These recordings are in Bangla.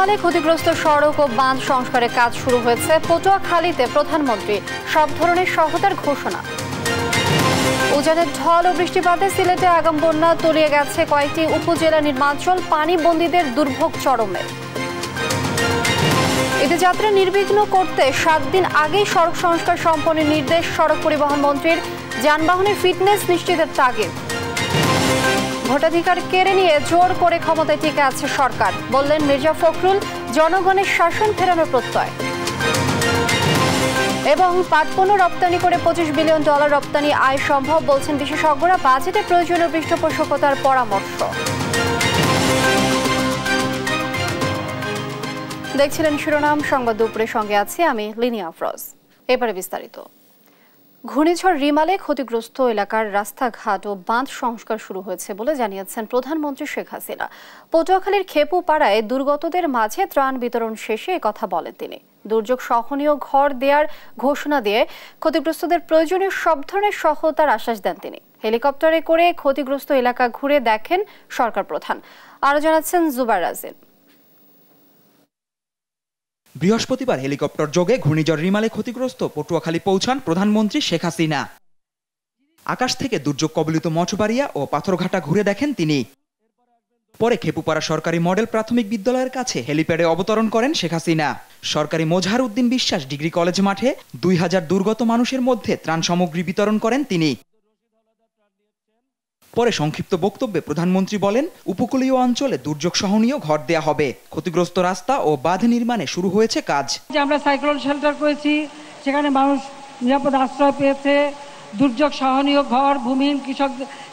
ঝলমলে ক্ষতিগ্রস্ত সড়ক ও বাঁধ সংস্কারের কাজ শুরু হয়েছে পটুয়াখালীতে প্রধানমন্ত্রী সব ধরনের সহতার ঘোষণা উজানের ঢল ও বৃষ্টিপাতে সিলেটে আগাম বন্যা তলিয়ে গেছে কয়েকটি উপজেলা নির্মাঞ্চল পানিবন্দীদের দুর্ভোগ চরমে এতে যাত্রা নির্বিঘ্ন করতে সাত দিন আগেই সড়ক সংস্কার সম্পন্ন নির্দেশ সড়ক পরিবহন মন্ত্রীর যানবাহনের ফিটনেস নিশ্চিতের তাগিদ ভোটাধিকার কেড়ে নিয়ে জোর করে ক্ষমতায় টিকে আছে সরকার বললেন মির্জা ফখরুল জনগণের শাসন ফেরানোর প্রত্যয় এবং পাটপণ্য রপ্তানি করে পঁচিশ বিলিয়ন ডলার রপ্তানি আয় সম্ভব বলছেন বিশেষজ্ঞরা বাজেটে প্রয়োজনীয় পৃষ্ঠপোষকতার পরামর্শ দেখছিলেন শিরোনাম সংবাদ দুপুরের সঙ্গে আছি আমি লিনিয়া ফ্রজ এবারে বিস্তারিত ঘূর্ণিঝড় রিমালে ক্ষতিগ্রস্ত এলাকার রাস্তাঘাট ও বাঁধ সংস্কার শুরু হয়েছে বলে জানিয়েছেন প্রধানমন্ত্রী শেখ হাসিনা পটুয়াখালীর খেপুপাড়ায় দুর্গতদের মাঝে ত্রাণ বিতরণ শেষে কথা বলেন তিনি দুর্যোগ সহনীয় ঘর দেয়ার ঘোষণা দিয়ে ক্ষতিগ্রস্তদের প্রয়োজনীয় সব ধরনের সহায়তার আশ্বাস দেন তিনি হেলিকপ্টারে করে ক্ষতিগ্রস্ত এলাকা ঘুরে দেখেন সরকার প্রধান আরও জানাচ্ছেন জুবার রাজিন বৃহস্পতিবার হেলিকপ্টার যোগে ঘূর্ণিঝড় রিমালে ক্ষতিগ্রস্ত পটুয়াখালী পৌঁছান প্রধানমন্ত্রী শেখ হাসিনা আকাশ থেকে দুর্যোগ কবলিত মঠবাড়িয়া ও পাথরঘাটা ঘুরে দেখেন তিনি পরে খেপুপাড়া সরকারি মডেল প্রাথমিক বিদ্যালয়ের কাছে হেলিপ্যাডে অবতরণ করেন শেখ হাসিনা সরকারি মোজাহার উদ্দিন বিশ্বাস ডিগ্রি কলেজ মাঠে দুই হাজার দুর্গত মানুষের মধ্যে ত্রাণ সামগ্রী বিতরণ করেন তিনি পরে সংক্ষিপ্ত বক্তব্যে প্রধানমন্ত্রী বলেন উপকূলীয় অঞ্চলে দুর্যোগ সহনীয় ঘর দেয়া হবে ক্ষতিগ্রস্ত রাস্তা ও বাঁধ নির্মাণে শুরু হয়েছে কাজ আমরা সাইক্লোন শেল্টার করেছি সেখানে মানুষ নিরাপদ আশ্রয় পেয়েছে দুর্যোগ সহনীয় ঘর ভূমিহীন কৃষক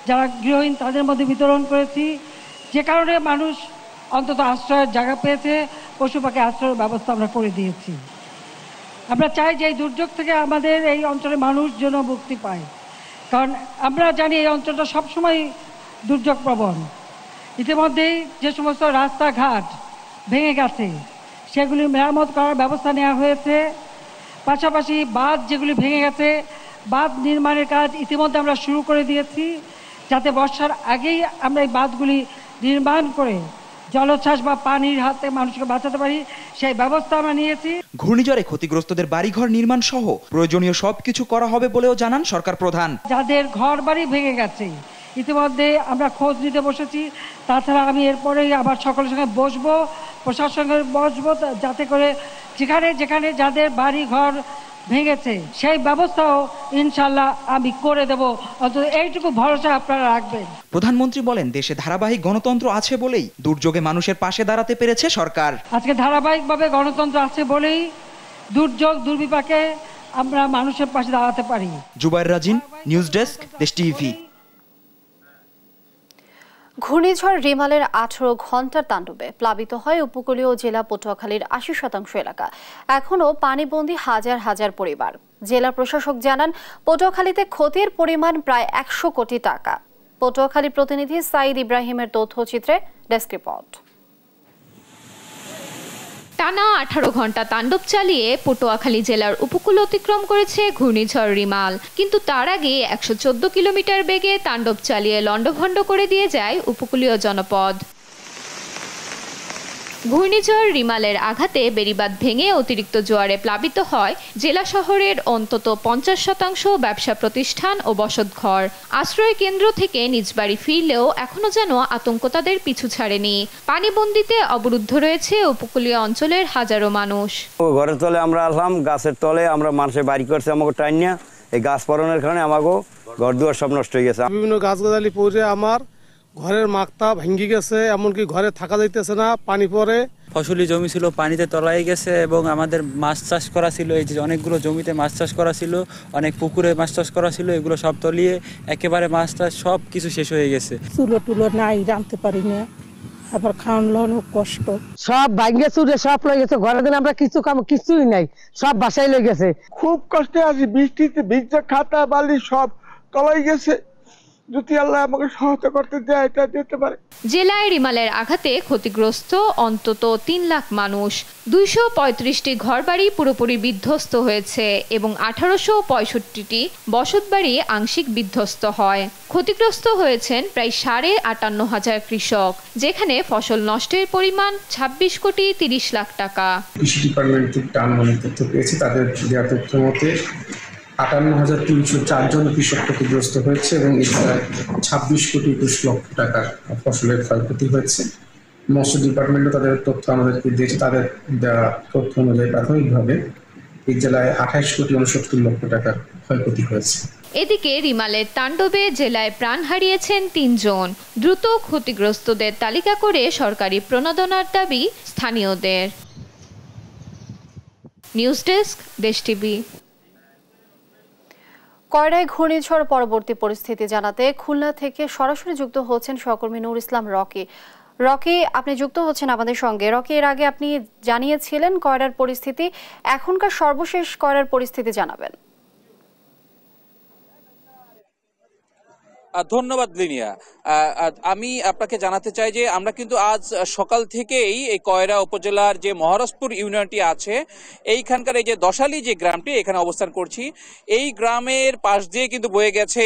যারা গৃহহীন তাদের মধ্যে বিতরণ করেছি যে কারণে মানুষ অন্তত আশ্রয়ের জায়গা পেয়েছে পশু পাখি আশ্রয়ের ব্যবস্থা আমরা করে দিয়েছি আমরা চাই যে এই দুর্যোগ থেকে আমাদের এই অঞ্চলের মানুষ যেন মুক্তি পায় কারণ আমরা জানি এই অঞ্চলটা সবসময় দুর্যোগ প্রবণ ইতিমধ্যেই যে সমস্ত রাস্তাঘাট ভেঙে গেছে সেগুলি মেরামত করার ব্যবস্থা নেওয়া হয়েছে পাশাপাশি বাঁধ যেগুলি ভেঙে গেছে বাঁধ নির্মাণের কাজ ইতিমধ্যে আমরা শুরু করে দিয়েছি যাতে বর্ষার আগেই আমরা এই বাঁধগুলি নির্মাণ করে জলোচ্ছ্বাস বা পানির হাতে মানুষকে বাঁচাতে পারি সেই ব্যবস্থা আমরা নিয়েছি ঘূর্ণিঝড়ে ক্ষতিগ্রস্তদের বাড়িঘর নির্মাণ সহ প্রয়োজনীয় সবকিছু করা হবে বলেও জানান সরকার প্রধান যাদের ঘর বাড়ি ভেঙে গেছে ইতিমধ্যে আমরা খোঁজ নিতে বসেছি তাছাড়া আমি এরপরেই আবার সকলের সঙ্গে বসবো প্রশাসনের বসবো যাতে করে যেখানে যেখানে যাদের বাড়ি ঘর ভেঙেছে সেই ব্যবস্থাও ইনশাল্লাহ আমি করে দেব অন্তত এইটুকু ভরসা আপনারা রাখবেন প্রধানমন্ত্রী বলেন দেশে ধারাবাহিক গণতন্ত্র আছে বলেই দুর্যোগে মানুষের পাশে দাঁড়াতে পেরেছে সরকার আজকে ধারাবাহিকভাবে গণতন্ত্র আছে বলেই দুর্যোগ দুর্বিপাকে আমরা মানুষের পাশে দাঁড়াতে পারি Zubair Rajin news desk Desh TV ঘূর্ণিঝড় রিমালের আঠারো ঘন্টার তাণ্ডবে প্লাবিত হয় উপকূলীয় জেলা পটুয়াখালীর আশি শতাংশ এলাকা এখনও পানিবন্দী হাজার হাজার পরিবার জেলা প্রশাসক জানান পটুয়াখালীতে ক্ষতির পরিমাণ প্রায় একশো কোটি টাকা পটুয়াখালী প্রতিনিধি সাইদ ইব্রাহিমের তথ্যচিত্রে ডেস্ক রিপোর্ট টানা আঠারো ঘন্টা তাণ্ডব চালিয়ে পটুয়াখালী জেলার উপকূল অতিক্রম করেছে ঘূর্ণিঝড় রিমাল কিন্তু তার আগে একশো কিলোমিটার বেগে তাণ্ডব চালিয়ে লণ্ডভণ্ড করে দিয়ে যায় উপকূলীয় জনপদ ঘূর্ণিঝড় রিমালের আঘাতে বেড়িবাদ ভেঙে অতিরিক্ত জোয়ারে প্লাবিত হয় জেলা শহরের অন্তত পঞ্চাশ শতাংশ ব্যবসা প্রতিষ্ঠান ও বসতঘর আশ্রয় কেন্দ্র থেকে নিজ বাড়ি ফিরলেও এখনও যেন আতঙ্ক তাদের পিছু ছাড়েনি পানিবন্দিতে অবরুদ্ধ রয়েছে উপকূলীয় অঞ্চলের হাজারো মানুষ ঘরের তলে আমরা আসলাম গাছের তলে আমরা মানুষের বাড়ি করছে আমাকে টাইনিয়া এই গাছ পরনের কারণে আমাকে ঘর দুয়ার সব নষ্ট হয়ে গেছে বিভিন্ন গাছ গাছালি পড়ে আমার ঘরের মাকতা ভেঙ্গি গেছে এমনকি ঘরে থাকা যাইতেছে না পানি পরে ফসলি জমি ছিল পানিতে তলাই গেছে এবং আমাদের মাছ চাষ করা ছিল এই যে অনেকগুলো জমিতে মাছ চাষ করা ছিল অনেক পুকুরে মাছ চাষ করা ছিল এগুলো সব তলিয়ে একেবারে মাছ চাষ সব কিছু শেষ হয়ে গেছে চুলো টুলো নাই জানতে পারি না আবার খাওয়ান লওয়ানো কষ্ট সব ভাঙ্গে চুরে সব লয়ে গেছে ঘরে দিলে আমরা কিছু কাম কিছুই নাই সব বাসায় লয়ে গেছে খুব কষ্টে আছি বৃষ্টিতে ভিজে খাতা বালি সব তলাই গেছে যদি আল্লাহ আমাকে সহায়তা করতে দেয় তা দিতে পারে জেলায় রিমালের আঘাতে ক্ষতিগ্রস্ত অন্তত তিন লাখ মানুষ দুইশো পঁয়ত্রিশটি ঘরবাড়ি পুরোপুরি বিধ্বস্ত হয়েছে এবং আঠারোশো পঁয়ষট্টিটি বসতবাড়ি আংশিক বিধ্বস্ত হয় ক্ষতিগ্রস্ত হয়েছেন প্রায় সাড়ে আটান্ন হাজার কৃষক যেখানে ফসল নষ্টের পরিমাণ ২৬ কোটি তিরিশ লাখ টাকা কৃষি ডিপার্টমেন্ট থেকে পেয়েছে তাদের দেওয়া তথ্য মতে আটান্ন হাজার তিনশো চারজন কৃষক ক্ষতিগ্রস্ত হয়েছে এবং এছাড়া ছাব্বিশ কোটি একুশ লক্ষ টাকার ফসলের ক্ষয়ক্ষতি হয়েছে মৎস্য ডিপার্টমেন্টও তাদের তথ্য আমাদেরকে দিয়েছে তাদের তথ্য অনুযায়ী প্রাথমিকভাবে এই জেলায় আঠাইশ কোটি উনসত্তর লক্ষ টাকার ক্ষয়ক্ষতি হয়েছে এদিকে রিমালের তাণ্ডবে জেলায় প্রাণ হারিয়েছেন তিনজন দ্রুত ক্ষতিগ্রস্তদের তালিকা করে সরকারি প্রণোদনার দাবি স্থানীয়দের নিউজ ডেস্ক দেশ টিভি কয়রায় ঘূর্ণিঝড় পরবর্তী পরিস্থিতি জানাতে খুলনা থেকে সরাসরি যুক্ত হচ্ছেন সহকর্মী নূর ইসলাম রকি রকি আপনি যুক্ত হচ্ছেন আমাদের সঙ্গে রকি এর আগে আপনি জানিয়েছিলেন কয়রার পরিস্থিতি এখনকার সর্বশেষ কয়রার পরিস্থিতি জানাবেন ধন্যবাদ লিনিয়া আমি আপনাকে জানাতে চাই যে আমরা কিন্তু আজ সকাল থেকেই এই কয়রা উপজেলার যে মহারাজপুর ইউনিয়নটি আছে এইখানকার এই যে দশালি যে গ্রামটি এখানে অবস্থান করছি এই গ্রামের পাশ দিয়ে কিন্তু বয়ে গেছে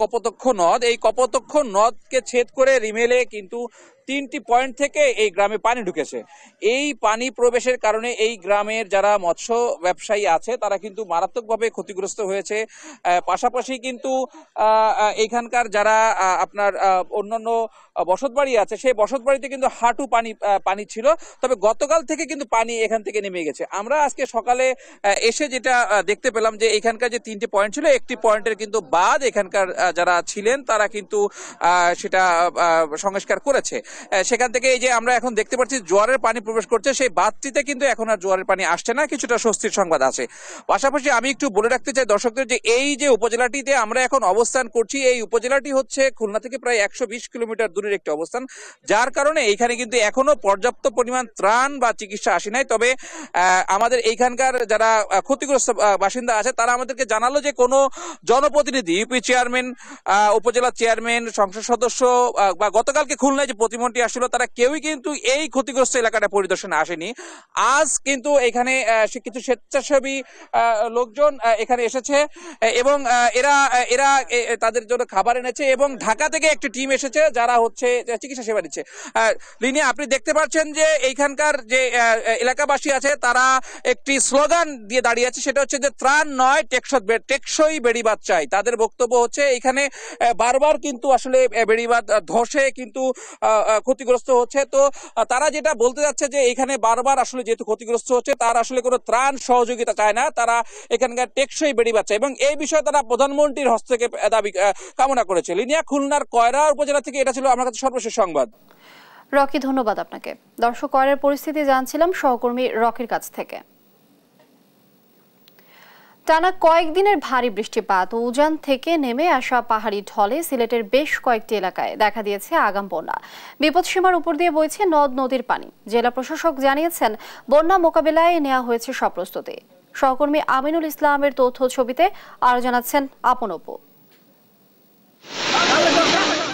কপতক্ষ নদ এই কপতক্ষ নদকে ছেদ করে রিমেলে কিন্তু তিনটি পয়েন্ট থেকে এই গ্রামে পানি ঢুকেছে এই পানি প্রবেশের কারণে এই গ্রামের যারা মৎস্য ব্যবসায়ী আছে তারা কিন্তু মারাত্মকভাবে ক্ষতিগ্রস্ত হয়েছে পাশাপাশি কিন্তু এখানকার যারা আপনার অন্যান্য বসতবাড়ি আছে সেই বসতবাড়িতে কিন্তু হাঁটু পানি পানি ছিল তবে গতকাল থেকে কিন্তু পানি এখান থেকে নেমে গেছে আমরা আজকে সকালে এসে যেটা দেখতে পেলাম যে এখানকার যে তিনটি পয়েন্ট ছিল একটি পয়েন্টের কিন্তু বাদ এখানকার যারা ছিলেন তারা কিন্তু সেটা সংস্কার করেছে সেখান থেকে এই যে আমরা এখন দেখতে পাচ্ছি জোয়ারের পানি প্রবেশ করছে সেই বাঁধটিতে কিন্তু এখন আর জোয়ারের পানি আসছে না কিছুটা স্বস্তির সংবাদ আছে পাশাপাশি আমি একটু বলে রাখতে চাই দর্শকদের যে এই যে উপজেলাটিতে আমরা এখন অবস্থান করছি এই উপজেলাটি হচ্ছে খুলনা থেকে প্রায় একশো কিলোমিটার দূরের একটি অবস্থান যার কারণে এইখানে কিন্তু এখনো পর্যাপ্ত পরিমাণ ত্রাণ বা চিকিৎসা আসে নাই তবে আমাদের এইখানকার যারা ক্ষতিগ্রস্ত বাসিন্দা আছে তারা আমাদেরকে জানালো যে কোনো জনপ্রতিনিধি ইউপি চেয়ারম্যান উপজেলা চেয়ারম্যান সংসদ সদস্য বা গতকালকে খুলনায় যে প্রতিমন্ত্রী ভ্রমণটি আসলে তারা কেউই কিন্তু এই ক্ষতিগ্রস্ত এলাকাটা পরিদর্শনে আসেনি আজ কিন্তু এখানে কিছু স্বেচ্ছাসেবী লোকজন এখানে এসেছে এবং এরা এরা তাদের জন্য খাবার এনেছে এবং ঢাকা থেকে একটি টিম এসেছে যারা হচ্ছে চিকিৎসা সেবা দিচ্ছে লিনি আপনি দেখতে পাচ্ছেন যে এইখানকার যে এলাকাবাসী আছে তারা একটি স্লোগান দিয়ে দাঁড়িয়ে আছে সেটা হচ্ছে যে ত্রাণ নয় টেকসত টেকসই বেড়িবাদ চাই তাদের বক্তব্য হচ্ছে এখানে বারবার কিন্তু আসলে বেড়িবাদ ধসে কিন্তু ক্ষতিগ্রস্ত হচ্ছে তো তারা যেটা বলতে যাচ্ছে যে এখানে বারবার আসলে যেহেতু ক্ষতিগ্রস্ত হচ্ছে তার আসলে কোনো ত্রাণ সহযোগিতা চায় না তারা এখানকার টেকসই বেড়ে বাচ্চা এবং এই বিষয়ে তারা প্রধানমন্ত্রীর হস্তক্ষেপ দাবি কামনা করেছে লিনিয়া খুলনার কয়রা উপজেলা থেকে এটা ছিল আমার কাছে সর্বশেষ সংবাদ রকি ধন্যবাদ আপনাকে দর্শক কয়রের পরিস্থিতি জানছিলাম সহকর্মী রকির কাছ থেকে টানা কয়েকদিনের ভারী বৃষ্টিপাত উজান থেকে নেমে আসা পাহাড়ি ঢলে সিলেটের বেশ কয়েকটি এলাকায় দেখা দিয়েছে আগাম বন্যা বিপদসীমার উপর দিয়ে বইছে নদ নদীর পানি জেলা প্রশাসক জানিয়েছেন বন্যা মোকাবেলায় নেওয়া হয়েছে সব প্রস্তুতি সহকর্মী আমিনুল ইসলামের তথ্য ছবিতে আরো জানাচ্ছেন আপন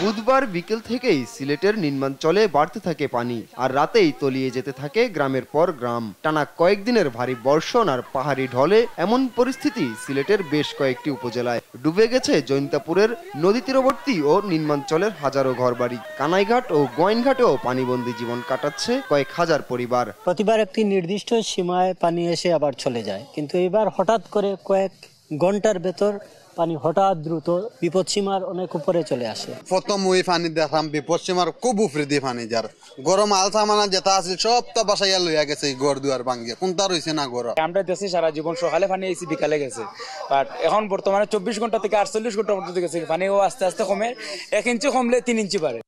বুধবার বিকেল থেকেই সিলেটের নির্মাঞ্চলে বাড়তে থাকে পানি আর রাতেই তলিয়ে যেতে থাকে গ্রামের পর গ্রাম টানা কয়েকদিনের ভারী বর্ষণ আর পাহাড়ি ঢলে এমন পরিস্থিতি সিলেটের বেশ কয়েকটি উপজেলায় ডুবে গেছে জৈন্তাপুরের নদী তীরবর্তী ও নির্মাঞ্চলের হাজারো ঘরবাড়ি কানাইঘাট ও গোয়েনঘাটেও পানিবন্দী জীবন কাটাচ্ছে কয়েক হাজার পরিবার প্রতিবার একটি নির্দিষ্ট সীমায় পানি এসে আবার চলে যায় কিন্তু এবার হঠাৎ করে কয়েক ঘন্টার ভেতর পানি হঠাৎ দ্রুত বিপদসীমার অনেক উপরে চলে আসে প্রথম ওই পানি দেখলাম বিপদসীমার খুব উপরে দিয়ে পানি যার গরম আলসা মানা যেটা আছে সব তো বাসাইয়া লইয়া গেছে ঘর দুয়ার কোন কোনটা হয়েছে না গরম আমরা দেখছি সারা জীবন সকালে পানি এসে বিকালে গেছে বাট এখন বর্তমানে চব্বিশ ঘন্টা থেকে আটচল্লিশ ঘন্টা পর্যন্ত গেছে পানিও আস্তে আস্তে কমে এক ইঞ্চি কমলে তিন ইঞ্চি পারে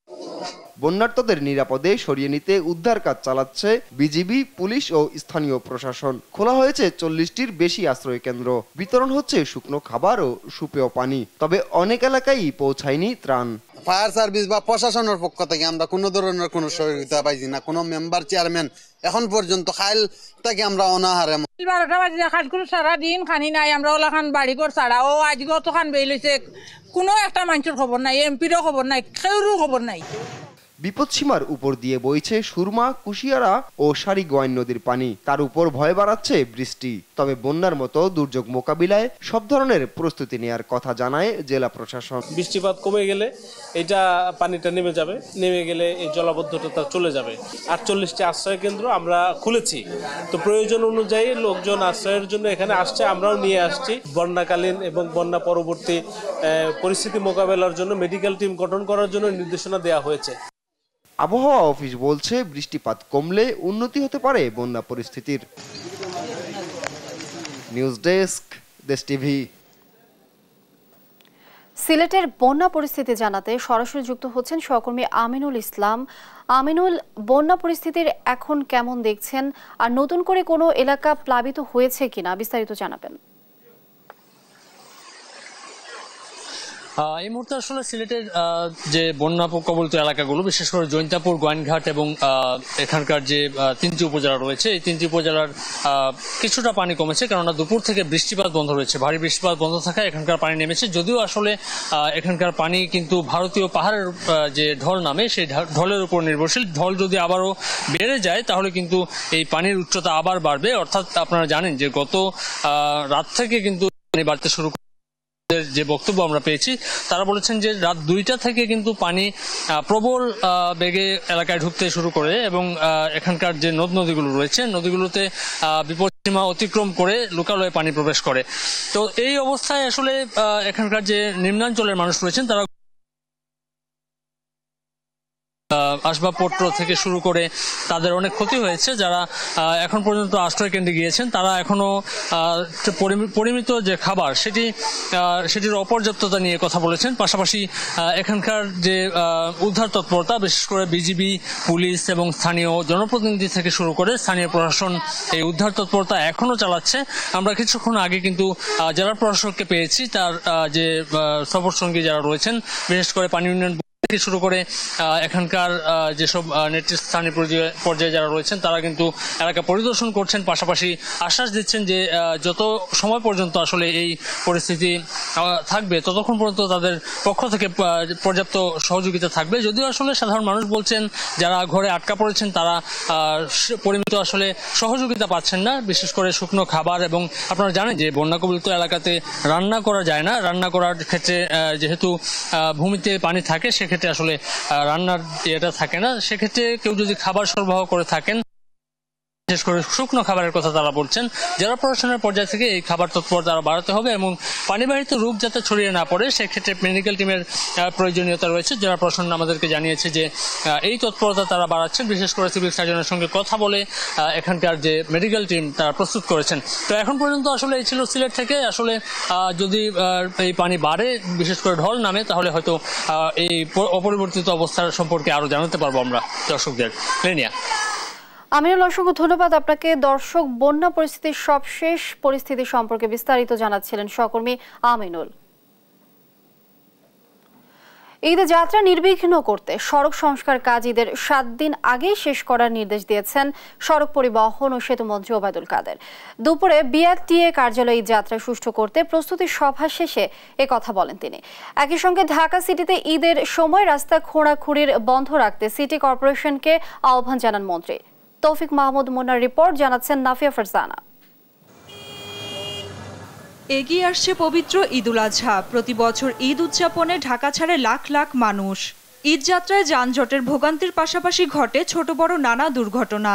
বন্যার্তদের নিরাপদে সরিয়ে নিতে উদ্ধার কাজ চালাচ্ছে বিজিবি পুলিশ ও স্থানীয় প্রশাসন খোলা হয়েছে চল্লিশটির বেশি আশ্রয় কেন্দ্র বিতরণ হচ্ছে শুকনো খাবার ও সুপেয় পানি তবে অনেক এলাকায় পৌঁছায়নি ত্রাণ ফায়ার সার্ভিস বা প্রশাসনের পক্ষ থেকে আমরা কোনো ধরনের কোনো সহযোগিতা পাইছি না কোনো মেম্বার চেয়ারম্যান এখন পর্যন্ত খাইল তাকে আমরা অনাহারে বারোটা বাজে খান কোনো সারা দিন খানি নাই আমরা ওলা খান বাড়ি ঘর ছাড়া ও আজকেও তো খান বেরিয়েছে কোনো একটা মানুষের খবর নাই এমপিরও খবর নাই কেউরও খবর নাই বিপদসীমার উপর দিয়ে বইছে সুরমা কুশিয়ারা ও সারিগোয়াইন নদীর পানি তার উপর ভয় বাড়াচ্ছে বৃষ্টি তবে বন্যার মতো দুর্যোগ মোকাবিলায় সব ধরনের প্রস্তুতি নেওয়ার কথা জানায় জেলা প্রশাসন বৃষ্টিপাত কমে গেলে এটা পানিটা নেমে যাবে নেমে গেলে এই জলাবদ্ধতা চলে যাবে আটচল্লিশটি আশ্রয় কেন্দ্র আমরা খুলেছি তো প্রয়োজন অনুযায়ী লোকজন আশ্রয়ের জন্য এখানে আসছে আমরাও নিয়ে আসছি বন্যাকালীন এবং বন্যা পরবর্তী পরিস্থিতি মোকাবেলার জন্য মেডিকেল টিম গঠন করার জন্য নির্দেশনা দেওয়া হয়েছে আবহাওয়া অফিস বলছে বৃষ্টিপাত কমলে উন্নতি হতে পারে বন্যা পরিস্থিতির নিউজ ডেস্ক দেশ টিভি সিলেটের বন্যা পরিস্থিতি জানাতে সরাসরি যুক্ত হচ্ছেন সহকর্মী আমিনুল ইসলাম আমিনুল বন্যা পরিস্থিতির এখন কেমন দেখছেন আর নতুন করে কোনো এলাকা প্লাবিত হয়েছে কিনা বিস্তারিত জানাবেন এই মুহূর্তে আসলে সিলেটের যে বন্যা কবলিত এলাকাগুলো বিশেষ করে জৈন্তাপুর গোয়াইনঘাট এবং এখানকার যে তিনটি উপজেলা রয়েছে এই তিনটি উপজেলার কিছুটা পানি কমেছে কেননা দুপুর থেকে বৃষ্টিপাত বন্ধ রয়েছে ভারী বৃষ্টিপাত বন্ধ থাকায় এখানকার পানি নেমেছে যদিও আসলে এখানকার পানি কিন্তু ভারতীয় পাহাড়ের যে ঢল নামে সেই ঢলের উপর নির্ভরশীল ঢল যদি আবারও বেড়ে যায় তাহলে কিন্তু এই পানির উচ্চতা আবার বাড়বে অর্থাৎ আপনারা জানেন যে গত রাত থেকে কিন্তু পানি বাড়তে শুরু যে বক্তব্য আমরা পেয়েছি তারা বলেছেন যে রাত দুইটা থেকে কিন্তু পানি প্রবল বেগে এলাকায় ঢুকতে শুরু করে এবং এখানকার যে নদ নদীগুলো রয়েছে নদীগুলোতে বিপদসীমা অতিক্রম করে লোকালয়ে পানি প্রবেশ করে তো এই অবস্থায় আসলে এখানকার যে নিম্নাঞ্চলের মানুষ রয়েছেন তারা আসবাবপত্র থেকে শুরু করে তাদের অনেক ক্ষতি হয়েছে যারা এখন পর্যন্ত আশ্রয় কেন্দ্রে গিয়েছেন তারা এখনও পরিমিত যে খাবার সেটি সেটির অপর্যাপ্ততা নিয়ে কথা বলেছেন পাশাপাশি এখানকার যে উদ্ধার তৎপরতা বিশেষ করে বিজিবি পুলিশ এবং স্থানীয় জনপ্রতিনিধি থেকে শুরু করে স্থানীয় প্রশাসন এই উদ্ধার তৎপরতা এখনও চালাচ্ছে আমরা কিছুক্ষণ আগে কিন্তু জেলা প্রশাসককে পেয়েছি তার যে সফর সঙ্গী যারা রয়েছেন বিশেষ করে পানি উন্নয়ন থেকে শুরু করে এখানকার যেসব নেতৃস্থানীয় পর্যায়ে যারা রয়েছেন তারা কিন্তু এলাকা পরিদর্শন করছেন পাশাপাশি আশ্বাস দিচ্ছেন যে যত সময় পর্যন্ত আসলে এই পরিস্থিতি থাকবে ততক্ষণ পর্যন্ত তাদের পক্ষ থেকে পর্যাপ্ত সহযোগিতা থাকবে যদিও আসলে সাধারণ মানুষ বলছেন যারা ঘরে আটকা পড়েছেন তারা পরিমিত আসলে সহযোগিতা পাচ্ছেন না বিশেষ করে শুকনো খাবার এবং আপনারা জানেন যে বন্যা কবলিত এলাকাতে রান্না করা যায় না রান্না করার ক্ষেত্রে যেহেতু ভূমিতে পানি থাকে সেক্ষেত্রে ক্ষেত্রে আসলে রান্নার ইয়েটা থাকে না সেক্ষেত্রে কেউ যদি খাবার সরবরাহ করে থাকেন বিশেষ করে শুকনো খাবারের কথা তারা বলছেন জেলা প্রশাসনের পর্যায় থেকে এই খাবার তৎপরতা তারা বাড়াতে হবে এবং পানিবাহিত রূপ যাতে ছড়িয়ে না পড়ে সেক্ষেত্রে মেডিকেল টিমের প্রয়োজনীয়তা রয়েছে জেলা প্রশাসন আমাদেরকে জানিয়েছে যে এই তৎপরতা তারা বাড়াচ্ছেন বিশেষ করে সিভিল সার্জনের সঙ্গে কথা বলে এখানকার যে মেডিকেল টিম তারা প্রস্তুত করেছেন তো এখন পর্যন্ত আসলে এই ছিল সিলেট থেকে আসলে যদি এই পানি বাড়ে বিশেষ করে ঢল নামে তাহলে হয়তো এই অপরিবর্তিত অবস্থার সম্পর্কে আরও জানাতে পারবো আমরা দর্শকদের লেনিয়া আমিনুল অসংখ্য ধন্যবাদ আপনাকে দর্শক বন্যা পরিস্থিতির সবশেষ পরিস্থিতি সম্পর্কে বিস্তারিত জানাচ্ছিলেন সহকর্মী আমিনুল ঈদে যাত্রা নির্বিঘ্ন করতে সড়ক সংস্কার কাজ ঈদের সাত দিন আগেই শেষ করার নির্দেশ দিয়েছেন সড়ক পরিবহন ও সেতু মন্ত্রী ওবায়দুল কাদের দুপুরে বিআরটিএ কার্যালয়ে ঈদ যাত্রা সুষ্ঠু করতে প্রস্তুতি সভা শেষে এ কথা বলেন তিনি একই সঙ্গে ঢাকা সিটিতে ঈদের সময় রাস্তা খোঁড়াখুঁড়ির বন্ধ রাখতে সিটি কর্পোরেশনকে আহ্বান জানান মন্ত্রী তৌফিক মাহমুদ মোনার রিপোর্ট জানাচ্ছেন নাফিয়া ফারজানা এগিয়ে আসছে পবিত্র ঈদুল আজহা প্রতি বছর ঈদ উদযাপনে ঢাকা ছাড়ে লাখ লাখ মানুষ ঈদযাত্রায় যানজটের ভোগান্তির পাশাপাশি ঘটে ছোট বড় নানা দুর্ঘটনা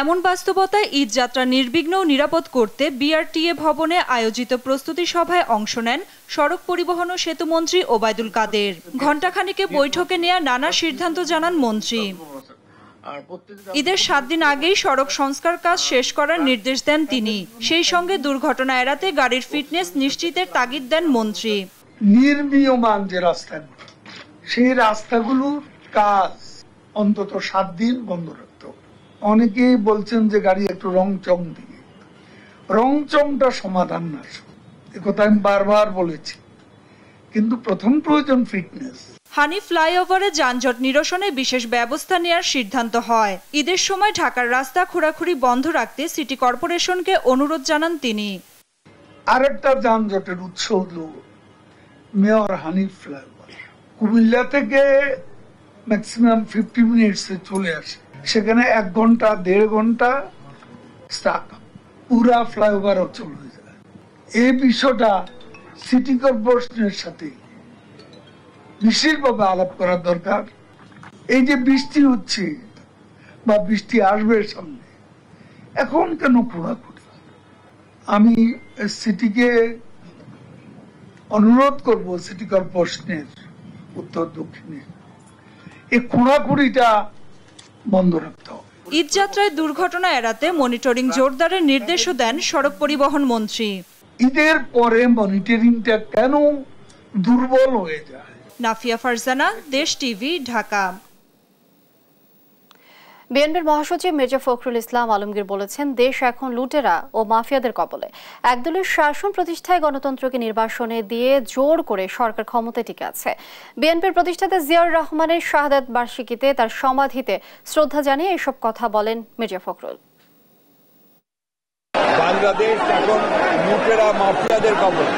এমন বাস্তবতায় যাত্রা নির্বিঘ্ন নিরাপদ করতে বিআরটিএ ভবনে আয়োজিত প্রস্তুতি সভায় অংশ নেন সড়ক পরিবহন ও সেতুমন্ত্রী ওবায়দুল কাদের ঘণ্টাখানিকে বৈঠকে নেয়া নানা সিদ্ধান্ত জানান মন্ত্রী ঈদের সাত দিন আগেই সড়ক সংস্কার কাজ শেষ করার নির্দেশ দেন তিনি সেই সঙ্গে দুর্ঘটনা এড়াতে গাড়ির ফিটনেস নিশ্চিতের তাগিদ দেন মন্ত্রী নির্মীয়মান যে রাস্তাগুলো সেই রাস্তাগুলোর কাজ অন্তত সাত দিন বন্ধ রাখত অনেকেই বলছেন যে গাড়ি একটু রং চং দিয়ে রং চংটা সমাধান না কথা আমি বারবার বলেছি কিন্তু প্রথম প্রয়োজন ফিটনেস হানি ফ্লাইওভারে যানজট নিরসনে বিশেষ ব্যবস্থা নেওয়ার সিদ্ধান্ত হয় ঈদের সময় ঢাকার রাস্তা খোরাখুরি বন্ধ রাখতে সিটি কর্পোরেশনকে অনুরোধ জানান তিনি আরেকটা যানজটের উৎস হল মেয়র হানি ফ্লাইওভার কুমিল্লা থেকে ম্যাক্সিমাম ফিফটি মিনিটসে চলে আসে সেখানে এক ঘন্টা দেড় ঘন্টা স্টাক পুরা ফ্লাইওভার অচল হয়ে যায় এই বিষয়টা সিটি কর্পোরেশনের সাথে বিশেষভাবে আলাপ করার দরকার এই যে বৃষ্টি হচ্ছে বা বৃষ্টি আসবে সামনে এখন কেন খোঁড়াখুঁড়ি আমি সিটিকে অনুরোধ করব সিটি কর্পোরেশনের উত্তর দক্ষিণে এই খোঁড়াখুঁড়িটা বন্ধ রাখতে হবে ঈদযাত্রায় দুর্ঘটনা এড়াতে মনিটরিং জোরদারের নির্দেশও দেন সড়ক পরিবহন মন্ত্রী ঈদের পরে মনিটরিংটা কেন দুর্বল হয়ে যায় নাফিয়া ফারজানা দেশ টিভি ঢাকা বিএনপির মহাসচিব মির্জা ফখরুল ইসলাম আলমগীর বলেছেন দেশ এখন লুটেরা ও মাফিয়াদের কবলে একদলের শাসন প্রতিষ্ঠায় গণতন্ত্রকে নির্বাসনে দিয়ে জোর করে সরকার ক্ষমতায় টিকে আছে বিএনপির প্রতিষ্ঠাতা জিয়াউর রহমানের শাহাদ বার্ষিকীতে তার সমাধিতে শ্রদ্ধা জানিয়ে এসব কথা বলেন মির্জা ফখরুল বাংলাদেশ এখন লুটেরা মাফিয়াদের কবলে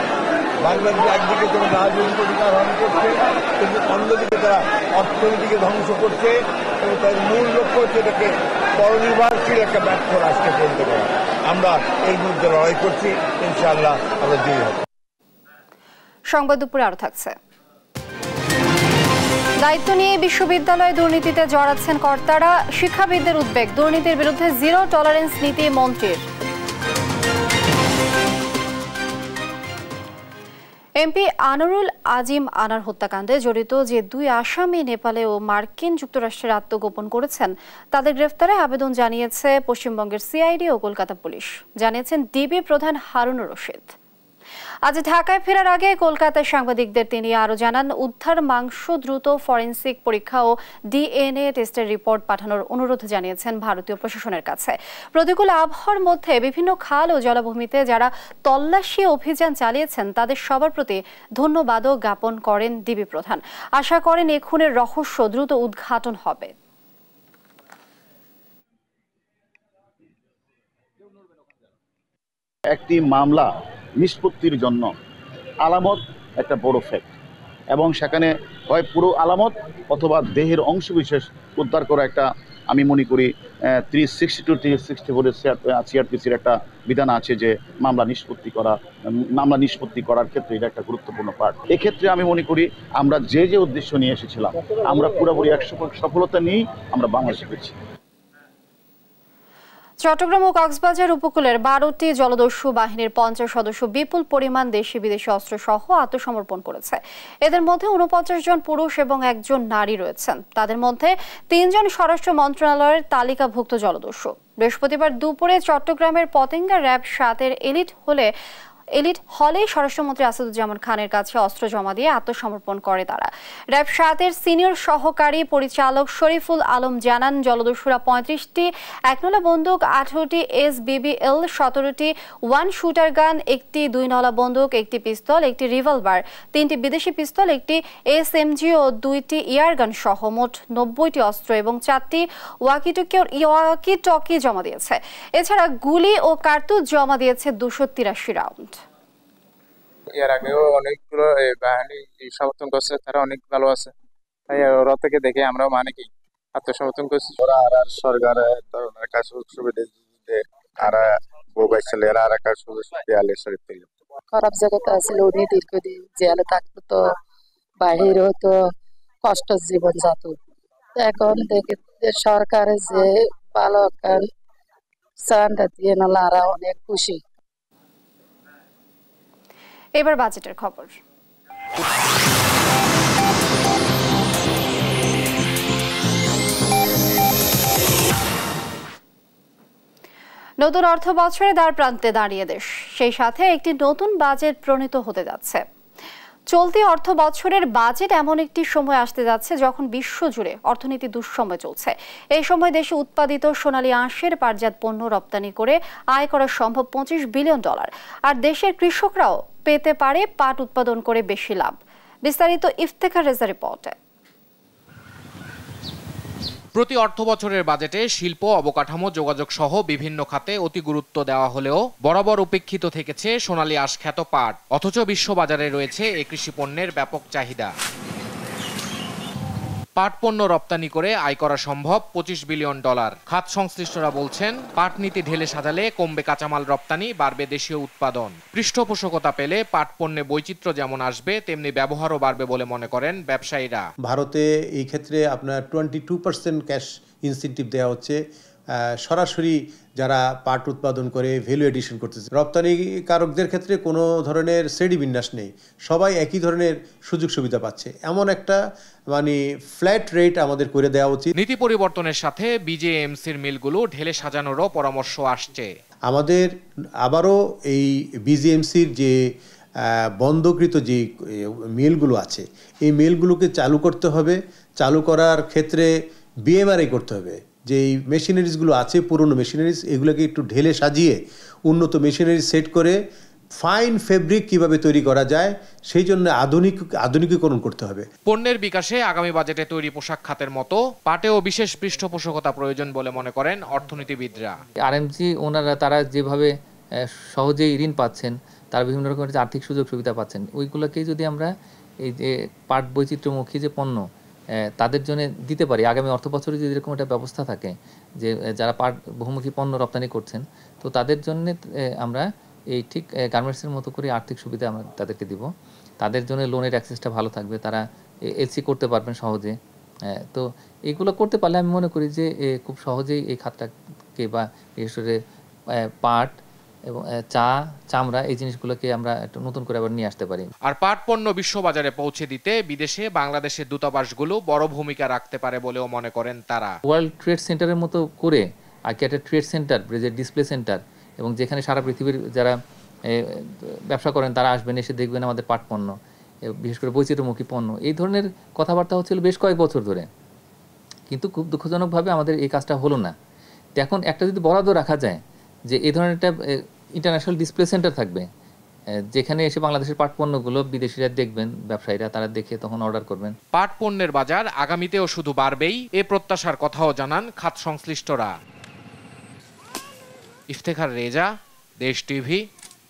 বাংলাদেশে একদিকে যেমন রাজনৈতিক অধিকার হরণ করছে কিন্তু অন্যদিকে তারা অর্থনীতিকে ধ্বংস করছে এবং তাদের মূল লক্ষ্য হচ্ছে এটাকে পরনির্ভরশীল একটা ব্যর্থ রাষ্ট্রে পরিণত করা আমরা এর বিরুদ্ধে লড়াই করছি ইনশাআল্লাহ আমরা জয়ী হব সংবাদ দুপুরে আরো থাকছে দায়িত্ব নিয়ে বিশ্ববিদ্যালয়ে দুর্নীতিতে জড়াচ্ছেন কর্তারা শিক্ষাবিদদের উদ্বেগ দুর্নীতির বিরুদ্ধে জিরো টলারেন্স নীতি মন্ত্রীর এমপি আনারুল আজিম আনার হত্যাকাণ্ডে জড়িত যে দুই আসামি নেপালে ও মার্কিন যুক্তরাষ্ট্রের আত্মগোপন করেছেন তাদের গ্রেফতারে আবেদন জানিয়েছে পশ্চিমবঙ্গের সিআইডি ও কলকাতা পুলিশ জানিয়েছেন ডিবি প্রধান হারুন রশিদ আজ ঢাকায় ফেরার আগে কলকাতার সাংবাদিকদের তিনি আরো জানান উদ্ধার মাংস দ্রুত ফরেন্সিক পরীক্ষা ও ডিএনএ টেস্টের রিপোর্ট পাঠানোর অনুরোধ জানিয়েছেন ভারতীয় প্রশাসনের কাছে প্রতিকূল আবহাওয়ার মধ্যে বিভিন্ন খাল ও জলাভূমিতে যারা তল্লাশি অভিযান চালিয়েছেন তাদের সবার প্রতি ধন্যবাদও জ্ঞাপন করেন ডিবি প্রধান আশা করেন এ রহস্য দ্রুত উদ্ঘাটন হবে একটি মামলা নিষ্পত্তির জন্য আলামত একটা বড় ফ্যাক্ট এবং সেখানে হয় পুরো আলামত অথবা দেহের অংশবিশেষ উদ্ধার করা একটা আমি মনে করি three sixty two three sixty ফোরের সিআরপিসির একটা বিধান আছে যে মামলা নিষ্পত্তি করা মামলা নিষ্পত্তি করার ক্ষেত্রে এটা একটা গুরুত্বপূর্ণ পার্ট এক্ষেত্রে আমি মনে করি আমরা যে যে উদ্দেশ্য নিয়ে এসেছিলাম আমরা পুরোপুরি একশো সফলতা নিয়েই আমরা বাংলাদেশে পেয়েছি চট্টগ্রাম ও কক্সবাজার উপকূলের বারোটি জলদস্যু বাহিনীর পঞ্চাশ সদস্য বিপুল পরিমাণ দেশি বিদেশি অস্ত্র সহ আত্মসমর্পণ করেছে এদের মধ্যে উনপঞ্চাশ জন পুরুষ এবং একজন নারী রয়েছেন তাদের মধ্যে তিনজন স্বরাষ্ট্র মন্ত্রণালয়ের তালিকাভুক্ত জলদস্যু বৃহস্পতিবার দুপুরে চট্টগ্রামের পতেঙ্গা র্যাব সাতের এলিট হলে এলিট হলে স্বরাষ্ট্রমন্ত্রী আসাদুজ্জামান খানের কাছে অস্ত্র জমা দিয়ে আত্মসমর্পণ করে তারা র্যাব সাতের সিনিয়র সহকারী পরিচালক শরীফুল আলম জানান জলদস্যুরা পঁয়ত্রিশটি একনলা বন্দুক আঠারোটি এস বিবিএল সতেরোটি ওয়ান শুটার গান একটি দুই নলা বন্দুক একটি পিস্তল একটি রিভলভার তিনটি বিদেশি পিস্তল একটি এস এমজি ও দুইটি ইয়ারগান সহ মোট নব্বইটি অস্ত্র এবং চারটি ওয়াকিটকি ওয়াকি টকি জমা দিয়েছে এছাড়া গুলি ও কার্তুজ জমা দিয়েছে দুশো তিরাশি রাউন্ড এর আগেও অনেকগুলো বাহিনী সমর্থন করছে তারা অনেক ভালো আছে তাই ওরা থেকে দেখে আমরাও মানে কি আত্মসমর্থন করছি ওরা আর আর সরকারের তরুণের কাছে সুবিধা আর বোবাই ছেলেরা আর একটা সুযোগ দেয়ালে শরীর পেল খারাপ জায়গাতে আসলে উনি দীর্ঘদিন জেলে থাকতো তো বাহির হতো কষ্ট জীবন যাত এখন দেখে সরকারের যে ভালো একটা সান্ডা দিয়ে নাহলে আরা অনেক খুশি এবার বাজেটের খবর নতুন অর্থ বছরে দ্বার প্রান্তে দাঁড়িয়ে দেশ সেই সাথে একটি নতুন বাজেট প্রণীত হতে যাচ্ছে চলতি অর্থ বছরের বাজেট এমন একটি সময় আসতে যাচ্ছে যখন বিশ্বজুড়ে অর্থনীতি দুঃসময় চলছে এই সময় দেশে উৎপাদিত সোনালী আঁশের পারজাত পণ্য রপ্তানি করে আয় করা সম্ভব পঁচিশ বিলিয়ন ডলার আর দেশের কৃষকরাও পেতে পারে পাট উৎপাদন করে বেশি লাভ বিস্তারিত ইফতেখার রেজা রিপোর্টে প্রতি অর্থ বছরের বাজেটে শিল্প অবকাঠামো যোগাযোগ সহ বিভিন্ন খাতে অতি গুরুত্ব দেওয়া হলেও বরাবর উপেক্ষিত থেকেছে সোনালী আশখ্যাত পাট অথচ বিশ্ববাজারে রয়েছে এ কৃষি পণ্যের ব্যাপক চাহিদা পাট পণ্য রপ্তানি করে আয় করা সম্ভব পঁচিশ বিলিয়ন ডলার খাত সংশ্লিষ্টরা বলছেন পাট নীতি ঢেলে সাজালে কমবে কাঁচামাল রপ্তানি বাড়বে দেশীয় উৎপাদন পৃষ্ঠপোষকতা পেলে পাট পণ্যে বৈচিত্র্য যেমন আসবে তেমনি ব্যবহারও বাড়বে বলে মনে করেন ব্যবসায়ীরা ভারতে এই ক্ষেত্রে আপনার twenty two percent cash incentive দেওয়া হচ্ছে সরাসরি যারা পাট উৎপাদন করে ভ্যালু এডিশন করতেছে রপ্তানিকারকদের ক্ষেত্রে কোনো ধরনের বিন্যাস নেই সবাই একই ধরনের সুযোগ সুবিধা পাচ্ছে এমন একটা মানে ফ্ল্যাট রেট আমাদের করে দেওয়া উচিত নীতি পরিবর্তনের সাথে বিজেএমসির মিলগুলো ঢেলে সাজানোরও পরামর্শ আসছে আমাদের আবারও এই বিজেএমসির যে বন্ধকৃত যে মিলগুলো আছে এই মিলগুলোকে চালু করতে হবে চালু করার ক্ষেত্রে বিএমআরআই করতে হবে যে এই মেশিনারিজগুলো আছে পুরনো মেশিনারিজ এগুলোকে একটু ঢেলে সাজিয়ে উন্নত মেশিনারি সেট করে ফাইন ফেব্রিক কিভাবে তৈরি করা যায় সেই জন্য আধুনিক আধুনিকীকরণ করতে হবে পণ্যের বিকাশে আগামী বাজেটে তৈরি পোশাক খাতের মতো পাটেও বিশেষ পৃষ্ঠপোষকতা প্রয়োজন বলে মনে করেন অর্থনীতিবিদরা আরএমসি ওনারা তারা যেভাবে সহজেই ঋণ পাচ্ছেন তার বিভিন্ন রকমের আর্থিক সুযোগ সুবিধা পাচ্ছেন ওইগুলোকেই যদি আমরা এই যে পাট বৈচিত্র্যমুখী যে পণ্য তাদের জন্য দিতে পারি আগামী অর্থ বছরে যদি এরকম একটা ব্যবস্থা থাকে যে যারা পাট বহুমুখী পণ্য রপ্তানি করছেন তো তাদের জন্য আমরা এই ঠিক গার্মেন্টসের মতো করে আর্থিক সুবিধা আমরা তাদেরকে দিব তাদের জন্য লোনের অ্যাক্সেসটা ভালো থাকবে তারা এলসি করতে পারবেন সহজে তো এগুলো করতে পারলে আমি মনে করি যে খুব সহজেই এই খাতটাকে বা বিশেষ করে পাট এবং চা চামড়া এই জিনিসগুলোকে আমরা একটু নতুন করে আবার নিয়ে আসতে পারি আর পাট পণ্য বিশ্ববাজারে পৌঁছে দিতে বিদেশে বাংলাদেশের দূতাবাসগুলো বড় ভূমিকা রাখতে পারে বলেও মনে করেন তারা ওয়ার্ল্ড ট্রেড সেন্টারের মতো করে আগে একটা ট্রেড সেন্টার ব্রিজের ডিসপ্লে সেন্টার এবং যেখানে সারা পৃথিবীর যারা ব্যবসা করেন তারা আসবেন এসে দেখবেন আমাদের পাট পণ্য বিশেষ করে বৈচিত্র্যমুখী পণ্য এই ধরনের কথাবার্তা হচ্ছিল বেশ কয়েক বছর ধরে কিন্তু খুব দুঃখজনকভাবে আমাদের এই কাজটা হলো না এখন একটা যদি বরাদ্দ রাখা যায় যে এই ধরনের একটা ইন্টারন্যাশনাল ডিসপ্লে সেন্টার থাকবে যেখানে এসে বাংলাদেশের পাট পণ্যগুলো বিদেশিরা দেখবেন ব্যবসায়ীরা তারা দেখে তখন অর্ডার করবেন পাট পণ্যের বাজার আগামীতেও শুধু বাড়বেই এ প্রত্যাশার কথাও জানান খাত সংশ্লিষ্টরা ইফতেখার রেজা দেশ টিভি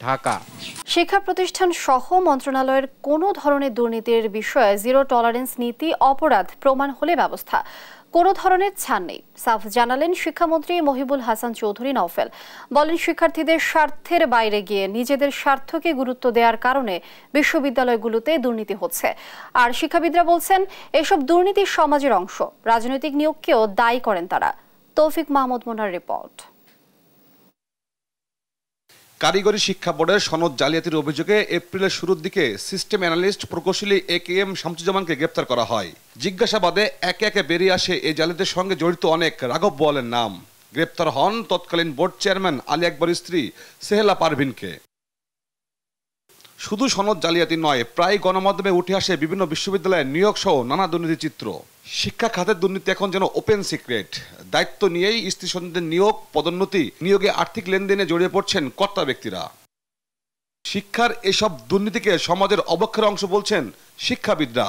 ঢাকা শিক্ষা প্রতিষ্ঠান সহ মন্ত্রণালয়ের কোনো ধরনের দুর্নীতির বিষয়ে জিরো টলারেন্স নীতি অপরাধ প্রমাণ হলে ব্যবস্থা কোনো ধরনের ছাড় নেই সাফ জানালেন শিক্ষামন্ত্রী মহিবুল হাসান চৌধুরী নওফেল বলেন শিক্ষার্থীদের স্বার্থের বাইরে গিয়ে নিজেদের স্বার্থকে গুরুত্ব দেওয়ার কারণে বিশ্ববিদ্যালয়গুলোতে দুর্নীতি হচ্ছে আর শিক্ষাবিদরা বলছেন এসব দুর্নীতি সমাজের অংশ রাজনৈতিক নিয়োগকেও দায়ী করেন তারা তৌফিক মাহমুদ মোনার রিপোর্ট কারিগরি শিক্ষা বোর্ডের সনদ জালিয়াতির অভিযোগে এপ্রিলের শুরুর দিকে সিস্টেম অ্যানালিস্ট প্রকৌশলী এ কে এম শামসুজ্জামানকে গ্রেপ্তার করা হয় জিজ্ঞাসাবাদে একে একে বেরিয়ে আসে এই জালিয়াতির সঙ্গে জড়িত অনেক রাঘব বোয়ালের নাম গ্রেপ্তার হন তৎকালীন বোর্ড চেয়ারম্যান আলী আকবর স্ত্রী সেহেলা পারভিনকে শুধু সনদ জালিয়াতি নয় প্রায় গণমাধ্যমে উঠে আসে বিভিন্ন বিশ্ববিদ্যালয়ের নিয়োগ সহ নানা দুর্নীতি চিত্র শিক্ষা খাতের দুর্নীতি এখন যেন ওপেন সিক্রেট দায়িত্ব নিয়েই স্ত্রীসন্তানদের নিয়োগ পদোন্নতি নিয়োগে আর্থিক লেনদেনে জড়িয়ে পড়ছেন কর্তা ব্যক্তিরা শিক্ষার এসব দুর্নীতিকে সমাজের অবক্ষের অংশ বলছেন শিক্ষাবিদরা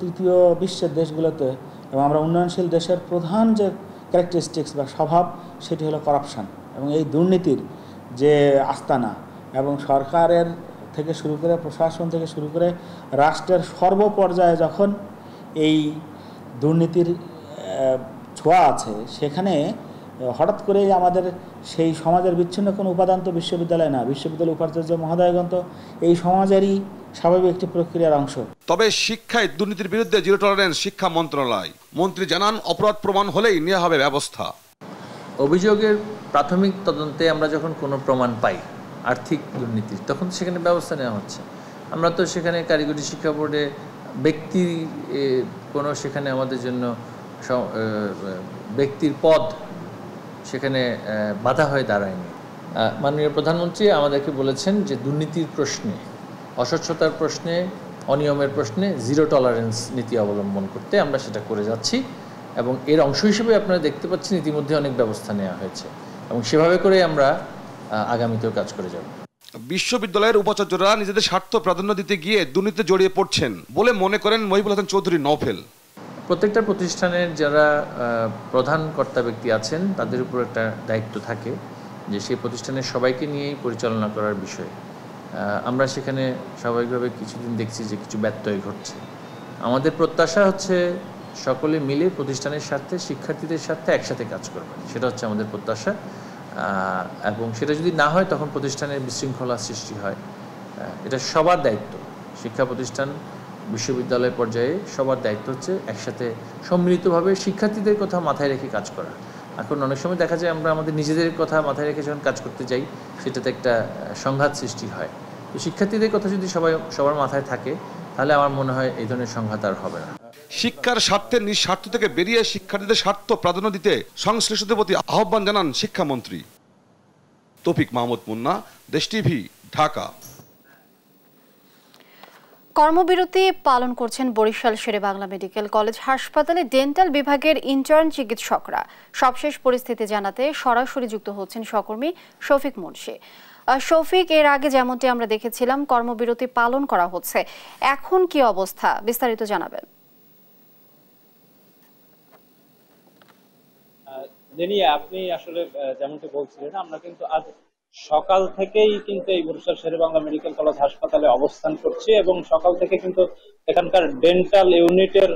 তৃতীয় বিশ্বের দেশগুলোতে এবং আমরা উন্নয়নশীল দেশের প্রধান যে ক্যারেক্টারিস্টিক্স বা স্বভাব সেটি হলো করাপশান এবং এই দুর্নীতির যে আস্তানা এবং সরকারের থেকে শুরু করে প্রশাসন থেকে শুরু করে রাষ্ট্রের সর্বপর্যায়ে যখন এই দুর্নীতির ছোঁয়া আছে সেখানে হঠাৎ করে আমাদের সেই সমাজের বিচ্ছিন্ন কোনো উপাদান তো বিশ্ববিদ্যালয় না বিশ্ববিদ্যালয় উপাচার্য মহোদয়গণ তো এই সমাজেরই স্বাভাবিক একটি প্রক্রিয়ার অংশ তবে শিক্ষায় দুর্নীতির বিরুদ্ধে জিরো টলারেন্স শিক্ষা মন্ত্রণালয় মন্ত্রী জানান অপরাধ প্রমাণ হলেই নেওয়া হবে ব্যবস্থা অভিযোগের প্রাথমিক তদন্তে আমরা যখন কোনো প্রমাণ পাই আর্থিক দুর্নীতির তখন সেখানে ব্যবস্থা নেওয়া হচ্ছে আমরা তো সেখানে কারিগরি শিক্ষা বোর্ডে ব্যক্তি কোনো সেখানে আমাদের জন্য ব্যক্তির পদ সেখানে বাধা হয়ে দাঁড়ায়নি মাননীয় প্রধানমন্ত্রী আমাদেরকে বলেছেন যে দুর্নীতির প্রশ্নে অস্বচ্ছতার প্রশ্নে অনিয়মের প্রশ্নে জিরো টলারেন্স নীতি অবলম্বন করতে আমরা সেটা করে যাচ্ছি এবং এর অংশ হিসেবে আপনারা দেখতে পাচ্ছেন ইতিমধ্যে অনেক ব্যবস্থা নেওয়া হয়েছে এবং সেভাবে করে আমরা আগামীতেও কাজ করে যাব বিশ্ববিদ্যালয়ের উপাচার্যরা নিজেদের স্বার্থ প্রাধান্য দিতে গিয়ে দুর্নীতিতে জড়িয়ে পড়ছেন বলে মনে করেন মহিবুল হাসান চৌধুরী নফেল প্রত্যেকটা প্রতিষ্ঠানের যারা প্রধান কর্তা ব্যক্তি আছেন তাদের উপর একটা দায়িত্ব থাকে যে সেই প্রতিষ্ঠানের সবাইকে নিয়েই পরিচালনা করার বিষয় আমরা সেখানে স্বাভাবিকভাবে কিছুদিন দেখছি যে কিছু ব্যত্যয় ঘটছে আমাদের প্রত্যাশা হচ্ছে সকলে মিলে প্রতিষ্ঠানের স্বার্থে শিক্ষার্থীদের স্বার্থে একসাথে কাজ করবেন সেটা হচ্ছে আমাদের প্রত্যাশা এবং সেটা যদি না হয় তখন প্রতিষ্ঠানের বিশৃঙ্খলা সৃষ্টি হয় এটা সবার দায়িত্ব শিক্ষা প্রতিষ্ঠান বিশ্ববিদ্যালয় পর্যায়ে সবার দায়িত্ব হচ্ছে একসাথে সম্মিলিতভাবে শিক্ষার্থীদের কথা মাথায় রেখে কাজ করা এখন অনেক সময় দেখা যায় আমরা আমাদের নিজেদের কথা মাথায় রেখে যখন কাজ করতে যাই সেটাতে একটা সংঘাত সৃষ্টি হয় তো শিক্ষার্থীদের কথা যদি সবাই সবার মাথায় থাকে তাহলে আমার মনে হয় এই ধরনের সংঘাত আর হবে না শিক্ষার স্বার্থে নিঃস্বার্থ থেকে বেরিয়ে শিক্ষার্থীদের স্বার্থ প্রাধান্য দিতে সংশ্লিষ্টদের প্রতি আহ্বান জানান শিক্ষামন্ত্রী তফিক মাহমুদ মুন্না দেশ টিভি ঢাকা কর্মবিরতি পালন করছেন বরিশাল শেরে বাংলা মেডিকেল কলেজ হাসপাতালে ডেন্টাল বিভাগের ইন্টার্ন চিকিৎসকরা সবশেষ পরিস্থিতি জানাতে সরাসরি যুক্ত হচ্ছেন সহকর্মী শফিক মুন্সি শফিক এর আগে যেমনটি আমরা দেখেছিলাম কর্মবিরতি পালন করা হচ্ছে এখন কি অবস্থা বিস্তারিত জানাবেন আপনি আসলে যেমনটি বলছিলেন আমরা কিন্তু আজ সকাল থেকেই কিন্তু এই বরিশাল শেরে বাংলা মেডিকেল কলেজ হাসপাতালে অবস্থান করছি এবং সকাল থেকে কিন্তু এখানকার ডেন্টাল ইউনিটের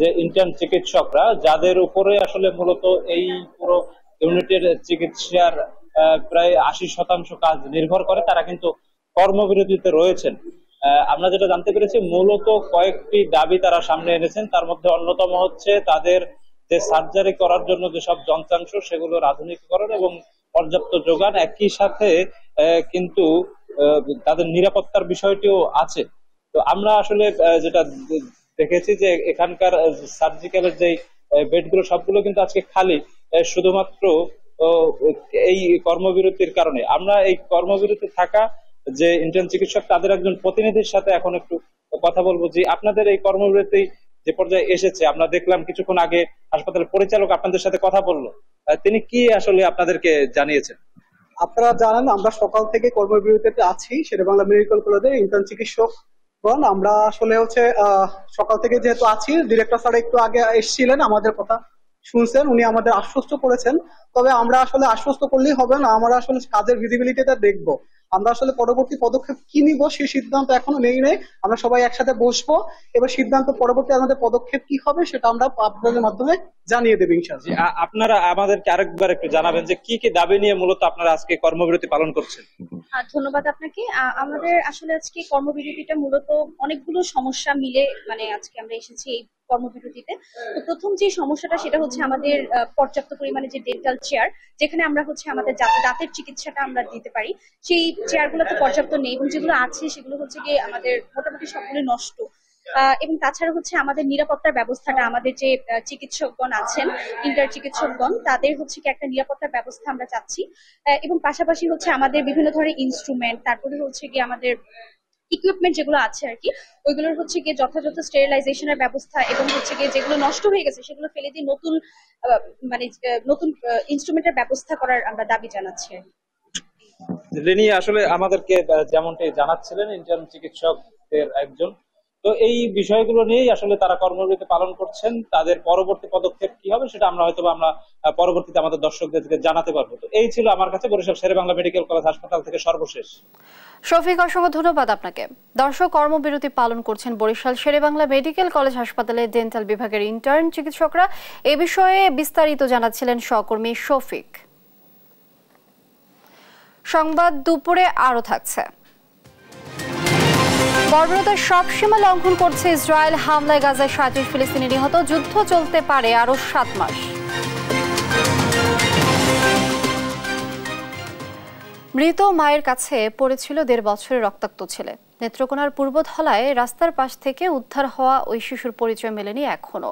যে ইন্টার্ন চিকিৎসকরা যাদের উপরে আসলে মূলত এই পুরো ইউনিটের চিকিৎসার প্রায় আশি শতাংশ কাজ নির্ভর করে তারা কিন্তু কর্মবিরতিতে রয়েছেন আমরা যেটা জানতে পেরেছি মূলত কয়েকটি দাবি তারা সামনে এনেছেন তার মধ্যে অন্যতম হচ্ছে তাদের যে সার্জারি করার জন্য যেসব যন্ত্রাংশ সেগুলোর আধুনিকীকরণ এবং পর্যাপ্ত যোগান একই সাথে কিন্তু তাদের নিরাপত্তার বিষয়টিও আছে তো আমরা আসলে যেটা দেখেছি যে এখানকার সার্জিক্যালের যে বেডগুলো সবগুলো কিন্তু আজকে খালি শুধুমাত্র এই কর্মবিরতির কারণে আমরা এই কর্মবিরতি থাকা যে ইন্টার্ন চিকিৎসক তাদের একজন প্রতিনিধির সাথে এখন একটু কথা বলবো যে আপনাদের এই কর্মবিরতি যে পর্যায়ে এসেছে আমরা দেখলাম কিছুক্ষণ আগে হাসপাতালের পরিচালক আপনাদের সাথে কথা বললো তিনি কি আসলে আপনাদেরকে জানিয়েছেন আপনারা জানেন আমরা সকাল থেকে কর্মবিরতিতে আছি সেটা বাংলা মেডিকেল কলেজের ইন্টার্ন চিকিৎসক গণ আমরা আসলে হচ্ছে সকাল থেকে যেহেতু আছি ডিরেক্টর স্যার একটু আগে এসেছিলেন আমাদের কথা শুনছেন উনি আমাদের আশ্বস্ত করেছেন তবে আমরা আসলে আশ্বস্ত করলেই হবে না আমরা আসলে কাজের ভিজিবিলিটিটা দেখবো আমরা আসলে পরবর্তী পদক্ষেপ কি নিব সেই সিদ্ধান্ত এখনো নেই নেই আমরা সবাই একসাথে বসবো এবার সিদ্ধান্ত পরবর্তী আমাদের পদক্ষেপ কি হবে সেটা আমরা আপনাদের মাধ্যমে জানিয়ে দেব ইনশাআল্লাহ আপনারা আমাদেরকে আরেকবার একটু জানাবেন যে কি কি দাবি নিয়ে মূলত আপনারা আজকে কর্মবিরতি পালন করছেন ধন্যবাদ আপনাকে আমাদের আসলে আজকে কর্মবিরতিটা মূলত অনেকগুলো সমস্যা মিলে মানে আজকে আমরা এসেছি এই কর্মবিরতিতে তো প্রথম যে সমস্যাটা সেটা হচ্ছে আমাদের পর্যাপ্ত পরিমাণে যে ডেন্টাল চেয়ার যেখানে আমরা হচ্ছে আমাদের দাঁতের চিকিৎসাটা আমরা দিতে পারি সেই চেয়ারগুলো তো পর্যাপ্ত নেই এবং যেগুলো আছে সেগুলো হচ্ছে গিয়ে আমাদের মোটামুটি সবগুলো নষ্ট এবং তাছাড়া হচ্ছে আমাদের নিরাপত্তার ব্যবস্থাটা আমাদের যে চিকিৎসকগণ আছেন ইন্টার চিকিৎসকগণ তাদের হচ্ছে কি একটা নিরাপত্তার ব্যবস্থা আমরা চাচ্ছি এবং পাশাপাশি হচ্ছে আমাদের বিভিন্ন ধরনের ইনস্ট্রুমেন্ট তারপরে হচ্ছে গিয়ে আমাদের ইকুইপমেন্ট যেগুলো আছে আর কি ওইগুলোর হচ্ছে গিয়ে যথাযথ স্টেরিলাইজেশনের ব্যবস্থা এবং হচ্ছে গিয়ে যেগুলো নষ্ট হয়ে গেছে সেগুলো ফেলে দিয়ে নতুন মানে নতুন ইনস্ট্রুমেন্টের ব্যবস্থা করার আমরা দাবি জানাচ্ছি রেনি আসলে আমাদেরকে যেমনটি জানাচ্ছিলেন ইন্টার্ন চিকিৎসকদের একজন তো এই বিষয়গুলো নিয়েই আসলে তারা কর্মবিরতি পালন করছেন তাদের পরবর্তী পদক্ষেপ কি হবে সেটা আমরা হয়তো আমরা পরবর্তীতে আমাদের দর্শকদেরকে জানাতে পারবো তো এই ছিল আমার কাছে বরিশাল শেরে বাংলা মেডিকেল কলেজ হাসপাতাল থেকে সর্বশেষ শফিক অসংখ্য ধন্যবাদ আপনাকে দর্শক কর্মবিরতি পালন করছেন বরিশাল শেরেবাংলা মেডিকেল কলেজ হাসপাতালে ডেন্টাল বিভাগের ইন্টার্ন চিকিৎসকরা এ বিষয়ে বিস্তারিত জানাচ্ছিলেন সহকর্মী শফিক সংবাদ দুপুরে আরও থাকছে বর্বরতার সব সীমা লঙ্ঘন করছে ইসরায়েল হামলায় গাজায় সাঁত্রিশ ফিলিস্তিনি নিহত যুদ্ধ চলতে পারে আরও সাত মাস মৃত মায়ের কাছে পড়েছিল দেড় বছরের রক্তাক্ত ছেলে নেত্রকোনার পূর্বধলায় রাস্তার পাশ থেকে উদ্ধার হওয়া ওই শিশুর পরিচয় মেলেনি এখনও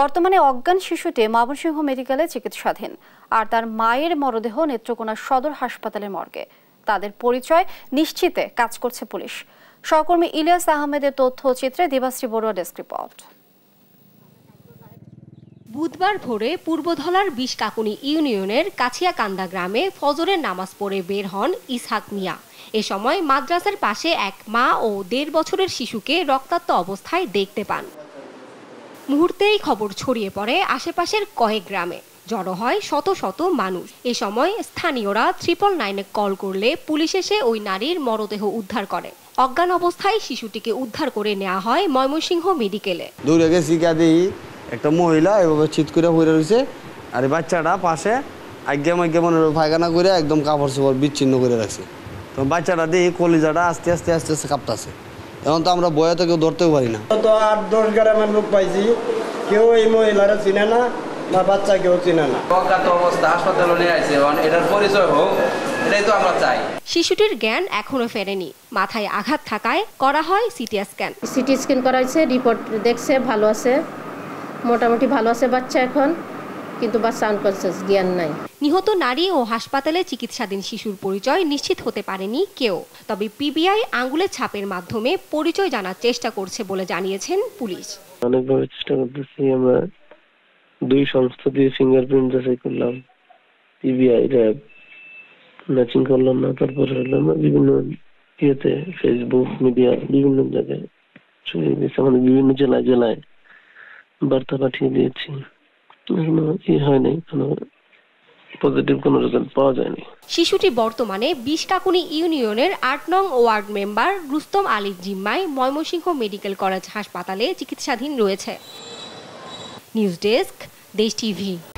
বর্তমানে অজ্ঞান শিশুটি ময়মনসিংহ মেডিকেলে চিকিৎসাধীন আর তার মায়ের মরদেহ নেত্রকোনার সদর হাসপাতালের মর্গে তাদের পরিচয় নিশ্চিতে কাজ করছে পুলিশ সহকর্মী ইলিয়াস আহমেদের তথ্যচিত্রে দেবাশ্রী বড়ুয়া ডেস্ক রিপোর্ট বুধবার ভোরে পূর্বধলার বিষকাকুনি ইউনিয়নের কাছিয়াকান্দা গ্রামে ফজরের নামাজ পড়ে বের হন ইসহাক মিয়া এ সময় মাদ্রাসার পাশে এক মা ও দেড় বছরের শিশুকে রক্তাক্ত অবস্থায় দেখতে পান মুহূর্তেই খবর ছড়িয়ে পড়ে আশেপাশের কয়েক গ্রামে জড়ো হয় শত শত মানুষ এ সময় স্থানীয়রা ট্রিপল নাইনে কল করলে পুলিশ এসে ওই নারীর মরদেহ উদ্ধার করে অজ্ঞান অবস্থায় শিশুটিকে উদ্ধার করে নেওয়া হয় ময়মনসিংহ মেডিকেলে দৌড়ে গেছি গাদি একটা মহিলা এভাবে চিৎ করে পড়ে রয়েছে আর বাচ্চাটা পাশে আজ্ঞা মাজ্ঞা মনে ফায়খানা করে একদম কাপড় চোপড় বিচ্ছিন্ন করে রাখছে তো বাচ্চাটা দিয়ে কলিজাটা আস্তে আস্তে আস্তে আস্তে কাঁপতাছে এখন তো আমরা বয়ে তো কেউ ধরতেও পারি না তো আট দশ গ্রামের লোক পাইছি কেউ এই মহিলারা চিনে না না বাচ্চা কেউ চিনে না অজ্ঞাত অবস্থা হাসপাতালে নিয়ে আসছে এটার পরিচয় হোক এটাই তো আমরা চাই শিশুটির জ্ঞান এখনো ফেরেনি মাথায় আঘাত থাকায় করা হয় সিটি স্ক্যান সিটি স্ক্যান করা হয়েছে রিপোর্ট দেখছে ভালো আছে মোটামুটি ভালো আছে বাচ্চা এখন কিন্তু বাচ্চা আনকনসিয়াস জ্ঞান নাই নিহত নারী ও হাসপাতালে চিকিৎসাধীন শিশুর পরিচয় নিশ্চিত হতে পারেনি কেউ তবে পিবিআই আঙ্গুলের ছাপের মাধ্যমে পরিচয় জানার চেষ্টা করছে বলে জানিয়েছেন পুলিশ অনেকভাবে চেষ্টা করতেছি আমরা দুই সংস্থা দিয়ে ফিঙ্গারপ্রিন্ট যাচাই করলাম পিবিআই র্যাব ম্যাচিং করলাম না তারপরে হলো আমরা বিভিন্ন ইয়েতে ফেসবুক মিডিয়া বিভিন্ন জায়গায় ছড়িয়ে দিয়েছি আমাদের বিভিন্ন জেলায় জেলায় বার্তা পাঠিয়ে দিয়েছি এখনো ই হয়নি কোনো পজিটিভ কোনো রেজাল্ট পাওয়া যায়নি শিশুটি বর্তমানে বিষকাকুনি ইউনিয়নের আট নং ওয়ার্ড মেম্বার রুস্তম আলী জিম্মায় ময়মনসিংহ মেডিকেল কলেজ হাসপাতালে চিকিৎসাধীন রয়েছে নিউজ ডেস্ক দেশ টিভি